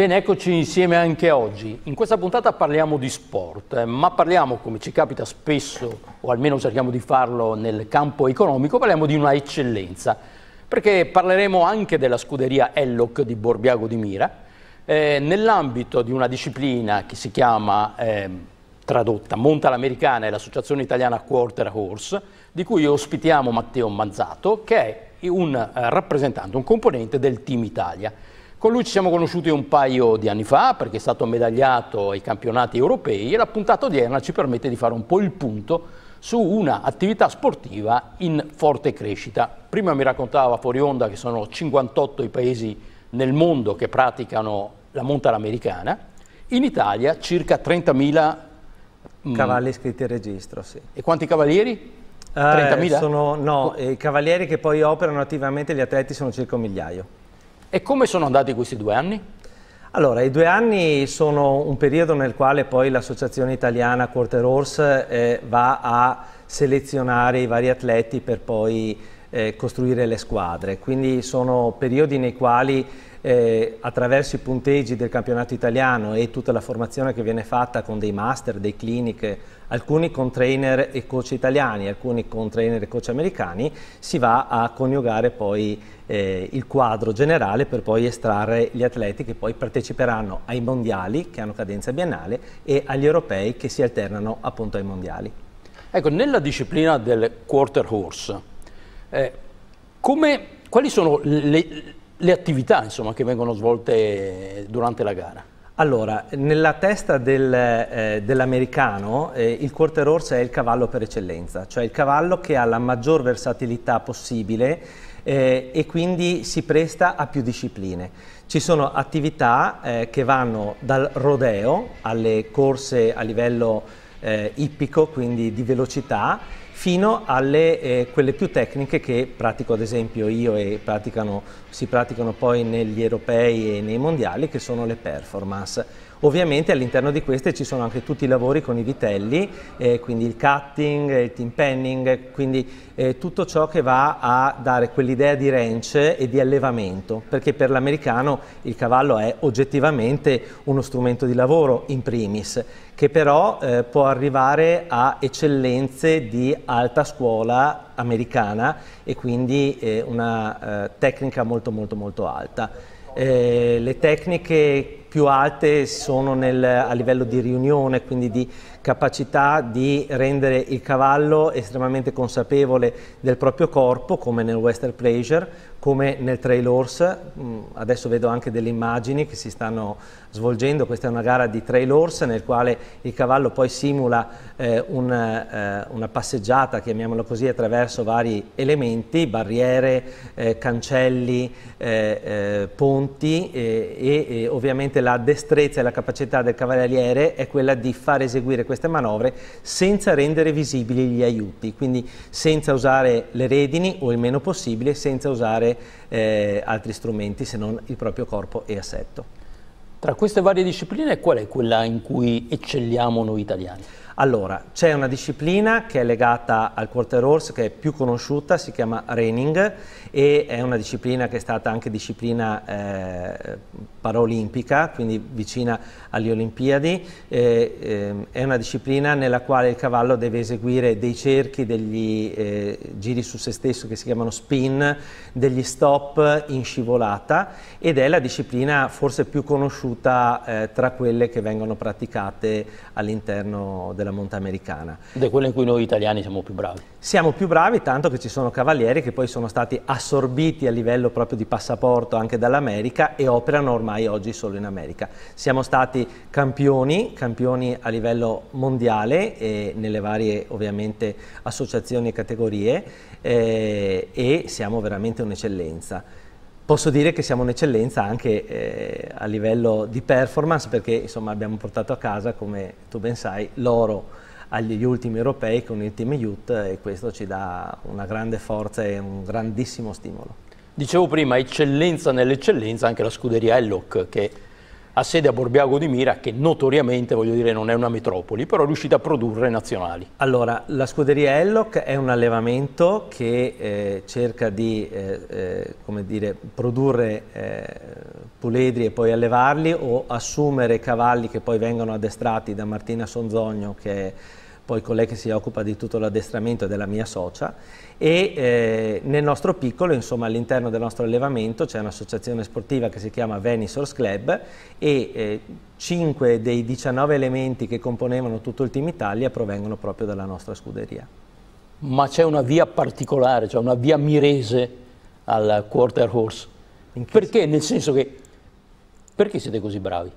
Bene, eccoci insieme anche oggi. In questa puntata parliamo di sport, eh, ma parliamo, come ci capita spesso, o almeno cerchiamo di farlo nel campo economico, parliamo di una eccellenza, perché parleremo anche della scuderia Elloc di Borbiago di Mira, eh, nell'ambito di una disciplina che si chiama, eh, tradotta, Monta l'Americana e l'Associazione Italiana Quarter Horse, di cui ospitiamo Matteo Manzato, che è un eh, rappresentante, un componente del Team Italia. Con lui ci siamo conosciuti un paio di anni fa perché è stato medagliato ai campionati europei e la puntata odierna ci permette di fare un po' il punto su una attività sportiva in forte crescita. Prima mi raccontava fuori onda che sono 58 i paesi nel mondo che praticano la montana americana, in Italia circa 30.000 mm, cavalli iscritti al registro, sì. E quanti cavalieri? 30.000? Eh, sono, no, i cavalieri che poi operano attivamente gli atleti sono circa un migliaio. E come sono andati questi due anni? Allora, i due anni sono un periodo nel quale poi l'Associazione Italiana Quarter Horse eh, va a selezionare i vari atleti per poi eh, costruire le squadre. Quindi sono periodi nei quali eh, attraverso i punteggi del campionato italiano e tutta la formazione che viene fatta con dei master, dei clinic, alcuni con trainer e coach italiani, alcuni con trainer e coach americani, si va a coniugare poi eh, il quadro generale per poi estrarre gli atleti che poi parteciperanno ai mondiali che hanno cadenza biennale e agli europei che si alternano appunto ai mondiali. Ecco, nella disciplina del quarter horse, eh, come, quali sono le, le attività insomma, che vengono svolte durante la gara? Allora, nella testa del, eh, dell'americano eh, il quarter horse è il cavallo per eccellenza, cioè il cavallo che ha la maggior versatilità possibile eh, e quindi si presta a più discipline. Ci sono attività eh, che vanno dal rodeo alle corse a livello eh, ippico, quindi di velocità, fino alle eh, quelle più tecniche che pratico ad esempio io e praticano, si praticano poi negli europei e nei mondiali, che sono le performance. Ovviamente all'interno di queste ci sono anche tutti i lavori con i vitelli, eh, quindi il cutting, il timpanning, quindi eh, tutto ciò che va a dare quell'idea di ranch e di allevamento, perché per l'americano il cavallo è oggettivamente uno strumento di lavoro in primis che però eh, può arrivare a eccellenze di alta scuola americana e quindi eh, una eh, tecnica molto molto molto alta. Eh, le tecniche più alte sono nel, a livello di riunione, quindi di capacità di rendere il cavallo estremamente consapevole del proprio corpo, come nel Western Pleasure, come nel Trail Horse, mm, adesso vedo anche delle immagini che si stanno svolgendo, questa è una gara di Trail Horse nel quale il cavallo poi simula eh, un, eh, una passeggiata, chiamiamolo così, attraverso vari elementi, barriere, eh, cancelli, eh, eh, ponti e, e ovviamente la destrezza e la capacità del cavaliere è quella di far eseguire queste manovre senza rendere visibili gli aiuti, quindi senza usare le redini o il meno possibile, senza usare usare eh, altri strumenti se non il proprio corpo e assetto. Tra queste varie discipline qual è quella in cui eccelliamo noi italiani? Allora, c'è una disciplina che è legata al quarter horse, che è più conosciuta, si chiama reining, e è una disciplina che è stata anche disciplina eh, paraolimpica, quindi vicina alle Olimpiadi. Eh, eh, è una disciplina nella quale il cavallo deve eseguire dei cerchi, degli eh, giri su se stesso che si chiamano spin, degli stop in scivolata ed è la disciplina forse più conosciuta eh, tra quelle che vengono praticate all'interno della della monta americana. Ed è quella in cui noi italiani siamo più bravi. Siamo più bravi, tanto che ci sono cavalieri che poi sono stati assorbiti a livello proprio di passaporto anche dall'America e operano ormai oggi solo in America. Siamo stati campioni, campioni a livello mondiale e nelle varie ovviamente associazioni e categorie eh, e siamo veramente un'eccellenza. Posso dire che siamo un'eccellenza anche eh, a livello di performance perché insomma, abbiamo portato a casa, come tu ben sai, l'oro agli ultimi europei con il team youth e questo ci dà una grande forza e un grandissimo stimolo. Dicevo prima, eccellenza nell'eccellenza, anche la scuderia Elloc che ha sede a Borbiago di Mira che notoriamente voglio dire non è una metropoli però è riuscita a produrre nazionali. Allora la scuderia Elloc è un allevamento che eh, cerca di eh, eh, dire, produrre eh, puledri e poi allevarli o assumere cavalli che poi vengono addestrati da Martina Sonzogno che è poi con lei che si occupa di tutto l'addestramento della mia socia e eh, nel nostro piccolo, insomma all'interno del nostro allevamento c'è un'associazione sportiva che si chiama Venice Horse Club e eh, 5 dei 19 elementi che componevano tutto il Team Italia provengono proprio dalla nostra scuderia. Ma c'è una via particolare, cioè una via mirese al quarter horse. Perché? Nel senso che perché siete così bravi?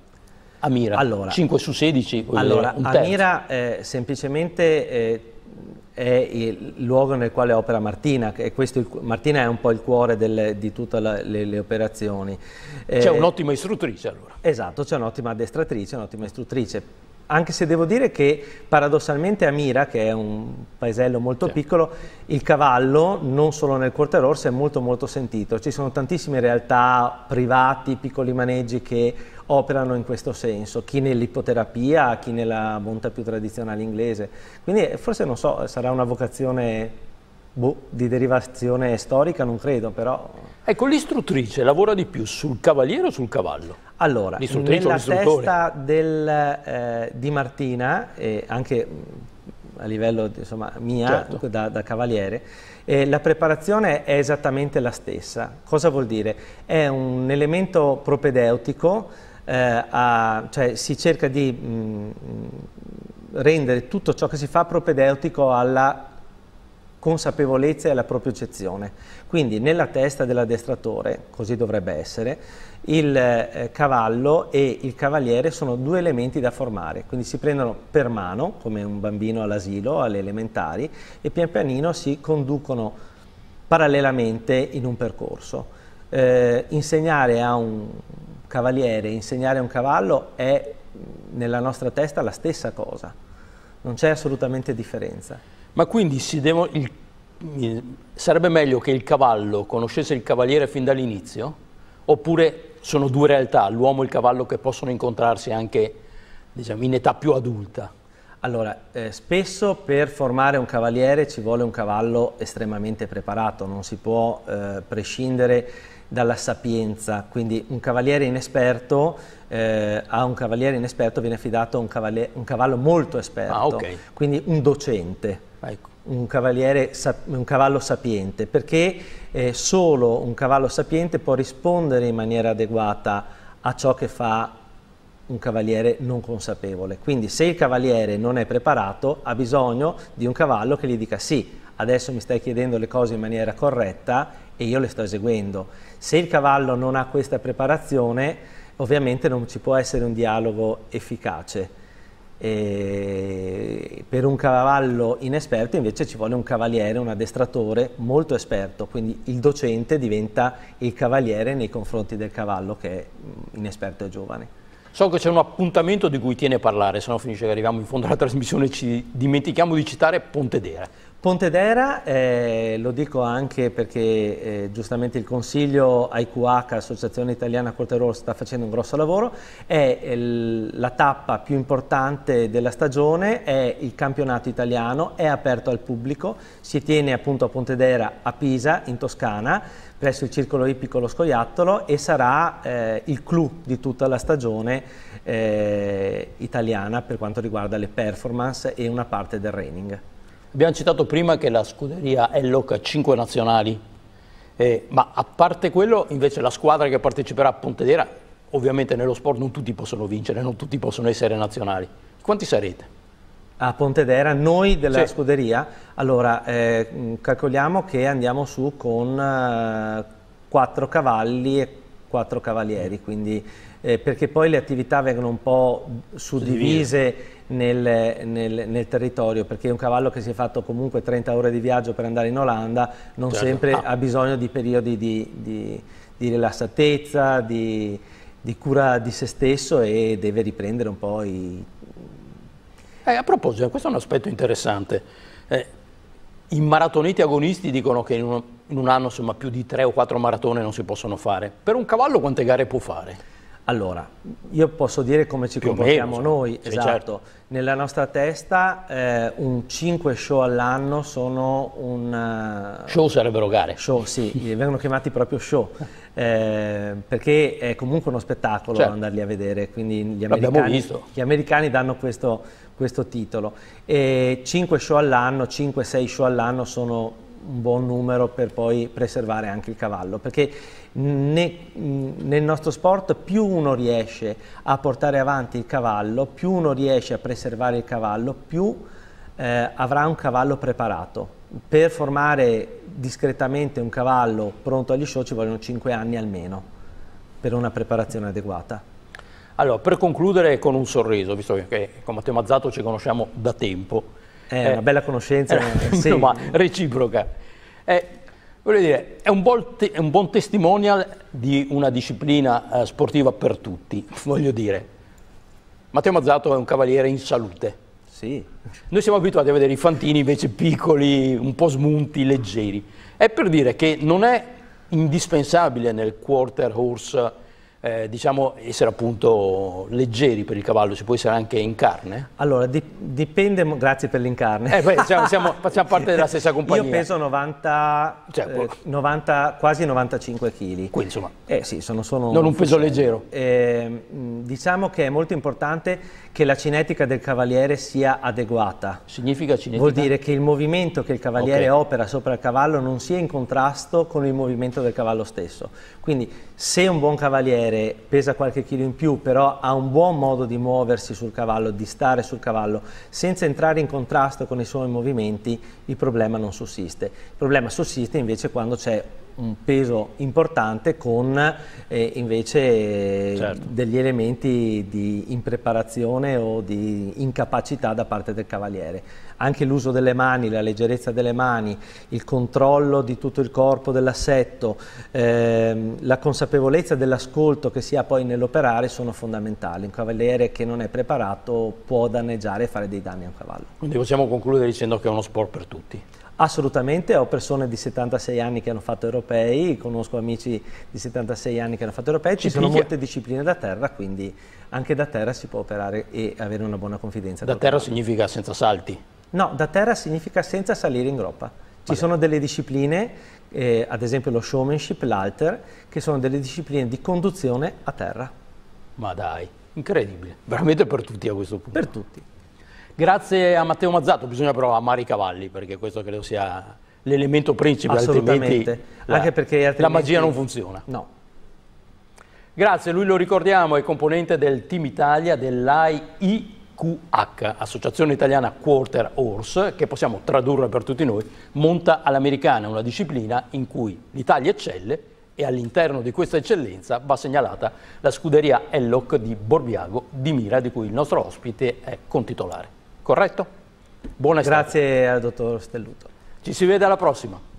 Amira, allora, 5 su 16, allora, Amira eh, semplicemente eh, è il luogo nel quale opera Martina, questo, il, Martina è un po' il cuore del, di tutte le, le, operazioni. Eh, c'è un'ottima istruttrice allora. Esatto, c'è un'ottima addestratrice, un'ottima istruttrice. Anche se devo dire che paradossalmente a Mira, che è un paesello molto certo. piccolo, il cavallo, non solo nel Corte Rosso, è molto molto sentito. Ci sono tantissime realtà privati, piccoli maneggi che operano in questo senso, chi nell'ipoterapia, chi nella monta più tradizionale inglese. Quindi eh, forse non so, sarà una vocazione boh, di derivazione storica, non credo, però... Ecco, l'istruttrice lavora di più sul cavaliere o sul cavallo? Allora, nella testa del, eh, di Martina, e anche mm, a livello insomma, mia, certo. da, da, cavaliere, eh, la preparazione è esattamente la stessa. Cosa vuol dire? È un elemento propedeutico eh, a, cioè si cerca di mh, mm, mm, rendere tutto ciò che si fa propedeutico alla consapevolezza e alla propiocezione. Quindi nella testa dell'addestratore, così dovrebbe essere, il eh, cavallo e il cavaliere sono due elementi da formare, quindi si prendono per mano, come un bambino all'asilo, alle elementari, e pian pianino si conducono parallelamente in un percorso. Eh, insegnare a un cavaliere, insegnare un cavallo è nella nostra testa la stessa cosa, non c'è assolutamente differenza. Ma quindi devo, il, eh, sarebbe meglio che il cavallo conoscesse il cavaliere fin dall'inizio? Oppure sono due realtà, l'uomo e il cavallo che possono incontrarsi anche diciamo, in età più adulta? Allora, eh, spesso per formare un cavaliere ci vuole un cavallo estremamente preparato, non si può eh, prescindere dalla sapienza, quindi un cavaliere inesperto, eh, a un cavaliere inesperto viene affidato un, un cavallo molto esperto, ah, okay. quindi un docente, ecco. un, un, cavallo sapiente, perché eh, solo un cavallo sapiente può rispondere in maniera adeguata a ciò che fa un cavaliere non consapevole. Quindi se il cavaliere non è preparato ha bisogno di un cavallo che gli dica sì, adesso mi stai chiedendo le cose in maniera corretta e io le sto eseguendo. Se il cavallo non ha questa preparazione, ovviamente non ci può essere un dialogo efficace. E per un cavallo inesperto invece ci vuole un cavaliere, un addestratore molto esperto, quindi il docente diventa il cavaliere nei confronti del cavallo che è inesperto e giovane. So che c'è un appuntamento di cui tiene a parlare, se no finisce che arriviamo in fondo alla trasmissione e ci dimentichiamo di citare Pontedera. Pontedera, eh, lo dico anche perché eh, giustamente il Consiglio IQH, Associazione Italiana Corterolo, sta facendo un grosso lavoro, è il, eh, la tappa più importante della stagione, è il campionato italiano, è aperto al pubblico, si tiene appunto a Pontedera, a Pisa, in Toscana, presso il Circolo Ippico Lo Scoiattolo e sarà eh, il clou di tutta la stagione eh, italiana per quanto riguarda le performance e una parte del raining. Abbiamo citato prima che la scuderia Elloc ha 5 nazionali, eh, ma a parte quello invece la squadra che parteciperà a Pontedera, ovviamente nello sport non tutti possono vincere, non tutti possono essere nazionali. Quanti sarete? A Pontedera, noi della sì. scuderia, allora eh, calcoliamo che andiamo su con eh, 4 cavalli e 4 cavalieri, quindi, eh, perché poi le attività vengono un po' suddivise. Sì nel, nel, nel, territorio, perché un cavallo che si è fatto comunque 30 ore di viaggio per andare in Olanda non certo. sempre ah. ha bisogno di periodi di, di, di rilassatezza, di, di, cura di se stesso e deve riprendere un po' i... Eh, a proposito, questo è un aspetto interessante. Eh, I maratoniti agonisti dicono che in un, in un anno insomma, più di 3 o 4 maratone non si possono fare. Per un cavallo quante gare può fare? Allora, io posso dire come ci Più comportiamo meno, noi, sì, esatto. Certo. Nella nostra testa eh, un 5 show all'anno sono un... Eh, show sarebbero gare. Show, sì, vengono chiamati proprio show, eh, perché è comunque uno spettacolo certo. andarli a vedere, quindi gli americani, gli americani danno questo, questo titolo. E 5 show all'anno, 5-6 show all'anno sono un buon numero per poi preservare anche il cavallo, perché ne, nel nostro sport più uno riesce a portare avanti il cavallo, più uno riesce a preservare il cavallo, più eh, avrà un cavallo preparato. Per formare discretamente un cavallo pronto agli show ci vogliono 5 anni almeno per una preparazione adeguata. Allora, per concludere con un sorriso, visto che come Matteo Mazzato ci conosciamo da tempo, è una bella conoscenza. Eh, eh, sì. ma reciproca. Eh, voglio dire, è, un te, è, un buon testimonial di una disciplina eh, sportiva per tutti, voglio dire. Matteo Mazzato è un cavaliere in salute. Sì. Noi siamo abituati a vedere i fantini invece piccoli, un po' smunti, leggeri. È per dire che non è indispensabile nel quarter horse eh, diciamo, essere appunto leggeri per il cavallo, ci può essere anche in carne? Allora, di dipende, grazie per l'incarne. Eh, beh, siamo, facciamo parte della stessa compagnia. Io peso 90, cioè, eh, 90 quasi 95 kg. Quindi insomma, eh, sì, sono, sono non un peso leggero. Ehm, diciamo che è molto importante che la cinetica del cavaliere sia adeguata. Significa cinetica? Vuol dire che il movimento che il cavaliere okay. opera sopra il cavallo non sia in contrasto con il movimento del cavallo stesso. Quindi se un buon cavaliere correre, pesa qualche chilo in più, però ha un buon modo di muoversi sul cavallo, di stare sul cavallo, senza entrare in contrasto con i suoi movimenti, il problema non sussiste. Il problema sussiste invece quando c'è un peso importante con eh, invece certo. degli elementi di impreparazione o di incapacità da parte del cavaliere. Anche l'uso delle mani, la leggerezza delle mani, il controllo di tutto il corpo, dell'assetto, ehm, la consapevolezza dell'ascolto che si ha poi nell'operare sono fondamentali. Un cavaliere che non è preparato può danneggiare e fare dei danni a un cavallo. Quindi possiamo concludere dicendo che è uno sport per tutti. Assolutamente, ho persone di 76 anni che hanno fatto europei, conosco amici di 76 anni che hanno fatto europei, ci, ci sono molte discipline da terra, quindi anche da terra si può operare e avere una buona confidenza. Da terra significa senza salti? No, da terra significa senza salire in groppa. Ci vale. sono delle discipline, eh, ad esempio lo showmanship, l'alter, che sono delle discipline di conduzione a terra. Ma dai, incredibile, veramente per tutti a questo punto. Per tutti. Grazie a Matteo Mazzato, bisogna però amare i cavalli perché questo credo sia l'elemento principe, altrimenti, la, Anche perché altrimenti la magia non funziona. No. Grazie, lui lo ricordiamo, è componente del Team Italia dell'AIQH, Associazione Italiana Quarter Horse, che possiamo tradurre per tutti noi, monta all'americana, una disciplina in cui l'Italia eccelle e all'interno di questa eccellenza va segnalata la scuderia Elloc di Borbiago di Mira, di cui il nostro ospite è contitolare. Corretto? Buona estate. Grazie al dottor Stelluto. Ci si vede alla prossima.